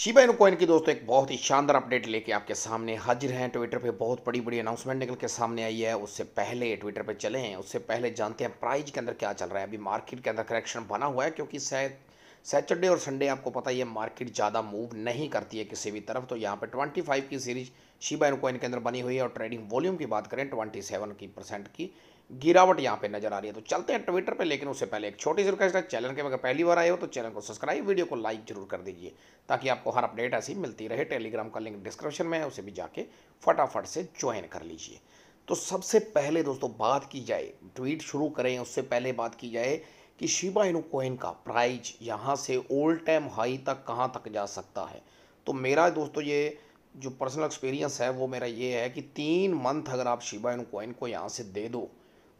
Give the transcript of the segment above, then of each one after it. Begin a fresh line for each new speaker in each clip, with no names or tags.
Shiba Inu coin की दोस्तों एक बहुत ही शानदार अपडेट लेके आपके सामने हाजिर हैं ट्विटर पे बहुत बड़ी बड़ी अनाउंसमेंट निकल के सामने आई है उससे पहले ट्विटर पे चले हैं उससे पहले जानते हैं प्राइज के अंदर क्या चल रहा है अभी मार्केट के अंदर करेक्शन बना हुआ है क्योंकि शायद सैटरडे और संडे आपको पता ही है मार्केट ज़्यादा मूव नहीं करती है किसी भी तरफ तो यहाँ पर ट्वेंटी फाइव की सीरीज शिबा इनो कॉइन के अंदर बनी हुई है और ट्रेडिंग वॉल्यूम की बात करें ट्वेंटी सेवन की परसेंट की गिरावट यहाँ पे नजर आ रही है तो चलते हैं ट्विटर पे लेकिन उससे पहले एक छोटी सी रिक्वेस्ट है चैनल के अगर पहली बार आए हो तो चैनल को सब्सक्राइब वीडियो को लाइक जरूर कर दीजिए ताकि आपको हर अपडेट ऐसी मिलती रहे टेलीग्राम का लिंक डिस्क्रिप्शन में है उसे भी जाके फटाफट से ज्वाइन कर लीजिए तो सबसे पहले दोस्तों बात की जाए ट्वीट शुरू करें उससे पहले बात की जाए कि शिबा इनू कोइन का प्राइज यहाँ से ओल्ड टाइम हाई तक कहाँ तक जा सकता है तो मेरा दोस्तों ये जो पर्सनल एक्सपीरियंस है वो मेरा ये है कि तीन मंथ अगर आप शिबा इनू कोइन को यहाँ से दे दो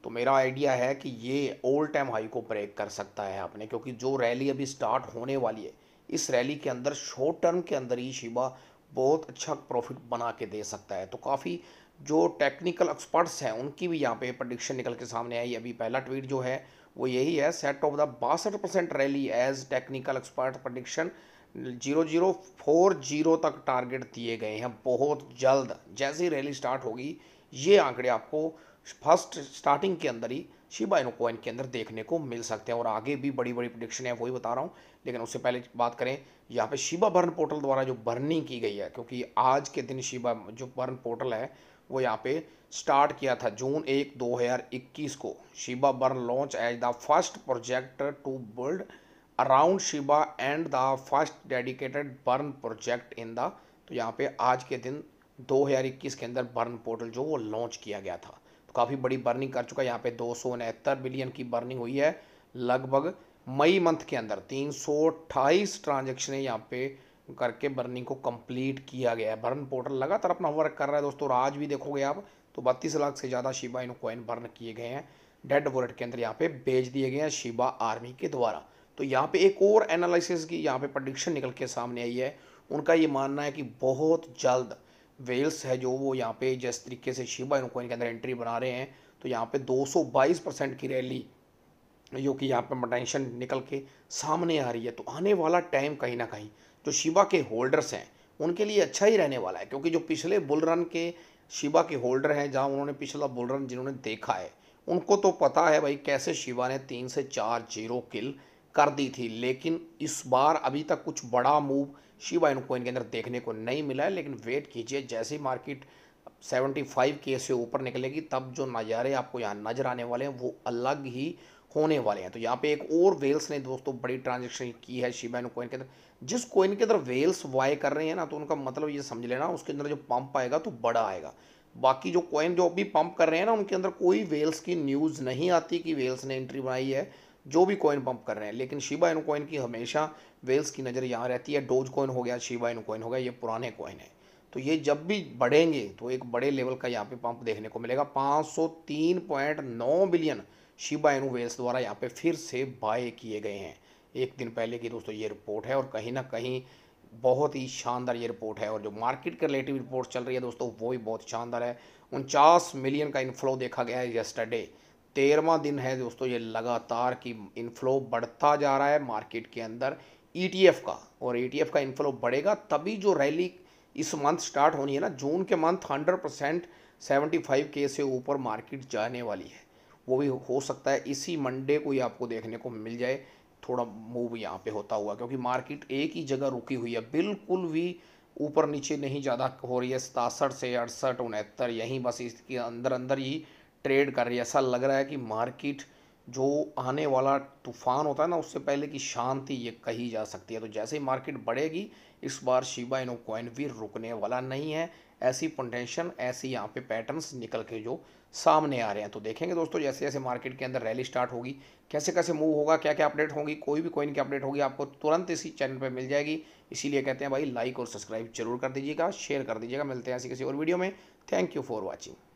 तो मेरा आइडिया है कि ये ओल्ड टाइम हाई को ब्रेक कर सकता है आपने क्योंकि जो रैली अभी स्टार्ट होने वाली है इस रैली के अंदर शॉर्ट टर्म के अंदर ही शिबा बहुत अच्छा प्रॉफिट बना के दे सकता है तो काफ़ी जो टेक्निकल एक्सपर्ट्स हैं उनकी भी यहाँ पे प्रडिक्शन निकल के सामने आई अभी पहला ट्वीट जो है वो यही है सेट ऑफ द बासठ percent rally as technical expert prediction zero zero four zero तक टारगेट दिए गए हैं बहुत जल्द जैसे ही रैली स्टार्ट होगी ये आंकड़े आपको फर्स्ट स्टार्टिंग के अंदर ही शिबा इनको कॉइन के अंदर देखने को मिल सकते हैं और आगे भी बड़ी बड़ी प्रोडिक्शन है वही बता रहा हूँ लेकिन उससे पहले बात करें यहाँ पे शिबा बर्न पोर्टल द्वारा जो बर्निंग की गई है क्योंकि आज के दिन शिबा जो बर्न पोर्टल है वो यहाँ पे स्टार्ट किया था जून एक दो हज़ार इक्कीस को Shiba burn launch as the first project to build around Shiba and the first dedicated burn project in the तो यहाँ पे आज के दिन दो हज़ार इक्कीस के अंदर बर्न पोर्टल जो वो लॉन्च किया गया था काफ़ी बड़ी बर्निंग कर चुका है यहाँ पे दो सौ उनहत्तर बिलियन की बर्निंग हुई है लगभग मई मंथ के अंदर तीन सौ अट्ठाईस ट्रांजेक्शन यहाँ पे करके बर्निंग को कंप्लीट किया गया है बर्न पोर्टल लगातार अपना वर्क कर रहा है दोस्तों आज भी देखोगे आप तो बत्तीस लाख से ज़्यादा शिबा इन कॉइन बर्न किए गए हैं डेड वॉलेट के अंदर यहाँ पे बेच दिए गए हैं शिबा आर्मी के द्वारा तो यहाँ पे एक और एनालिसिस की यहाँ पे प्रडिक्शन निकल के सामने आई है उनका ये मानना है कि बहुत जल्द वेल्स है जो वो यहाँ पे जिस तरीके से शिबा इनको इनके अंदर एंट्री बना रहे हैं तो यहाँ पे 222 परसेंट की रैली जो कि यहाँ पे मटेंशन निकल के सामने आ रही है तो आने वाला टाइम कहीं ना कहीं जो शिबा के होल्डर्स हैं उनके लिए अच्छा ही रहने वाला है क्योंकि जो पिछले बुल रन के शिबा के होल्डर हैं जहाँ उन्होंने पिछला बुल रन जिन्होंने देखा है उनको तो पता है भाई कैसे शिवा ने तीन से चार जीरो किल कर दी थी लेकिन इस बार अभी तक कुछ बड़ा मूव शिवा एंड कोइन के अंदर देखने को नहीं मिला है लेकिन वेट कीजिए जैसे ही मार्केट 75 के से ऊपर निकलेगी तब जो नज़ारे आपको यहाँ नज़र आने वाले हैं वो अलग ही होने वाले हैं तो यहाँ पे एक और वेल्स ने दोस्तों बड़ी ट्रांजेक्शन की है शिबाइन कॉइन के अंदर जिस कोइन के अंदर वेल्स वाई कर रहे हैं ना तो उनका मतलब ये समझ लेना उसके अंदर जो पंप आएगा तो बड़ा आएगा बाकी जो कॉइन जो अभी पंप कर रहे हैं ना उनके अंदर कोई वेल्स की न्यूज़ नहीं आती कि वेल्स ने एंट्री बनाई है जो भी कॉइन पंप कर रहे हैं लेकिन शिबा इनु कॉइन की हमेशा वेल्स की नज़र यहाँ रहती है डोज कॉइन हो गया शिबा इनु कॉइन हो गया ये पुराने कॉइन है तो ये जब भी बढ़ेंगे तो एक बड़े लेवल का यहाँ पे पंप देखने को मिलेगा 503.9 बिलियन शिबा इनु वेल्स द्वारा यहाँ पे फिर से बाय किए गए हैं एक दिन पहले की दोस्तों ये रिपोर्ट है और कहीं ना कहीं बहुत ही शानदार ये रिपोर्ट है और जो मार्केट के रिलेटिव रिपोर्ट चल रही है दोस्तों वो भी बहुत शानदार है उनचास मिलियन का इनफ्लो देखा गया है येस्टरडे तेरहवा दिन है दोस्तों ये लगातार कि इनफ्लो बढ़ता जा रहा है मार्केट के अंदर ईटीएफ e का और ईटीएफ e का इनफ्लो बढ़ेगा तभी जो रैली इस मंथ स्टार्ट होनी है ना जून के month hundred percent seventy five के से ऊपर मार्केट जाने वाली है वो भी हो सकता है इसी मंडे को ही आपको देखने को मिल जाए थोड़ा मूव यहाँ पे होता हुआ क्योंकि मार्केट एक ही जगह रुकी हुई है बिल्कुल भी ऊपर नीचे नहीं ज़्यादा हो रही है सतासठ से अड़सठ उनहत्तर यहीं बस इसके अंदर अंदर ही ट्रेड कर रही है ऐसा लग रहा है कि मार्केट जो आने वाला तूफान होता है ना उससे पहले की शांति ये कही जा सकती है तो जैसे ही मार्केट बढ़ेगी इस बार शिबा इनो कॉइन भी रुकने वाला नहीं है ऐसी पोटेंशन ऐसी यहाँ पे पैटर्न्स निकल के जो सामने आ रहे हैं तो देखेंगे दोस्तों जैसे जैसे मार्केट के अंदर रैली स्टार्ट होगी कैसे कैसे मूव होगा क्या क्या अपडेट होगी कोई भी कॉइन की अपडेट होगी आपको तुरंत इसी चैनल पर मिल जाएगी इसीलिए कहते हैं भाई लाइक और सब्सक्राइब जरूर कर दीजिएगा शेयर कर दीजिएगा मिलते हैं ऐसी किसी और वीडियो में थैंक यू फॉर वॉचिंग